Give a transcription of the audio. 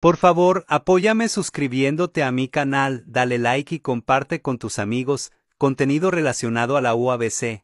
Por favor, apóyame suscribiéndote a mi canal, dale like y comparte con tus amigos contenido relacionado a la UABC.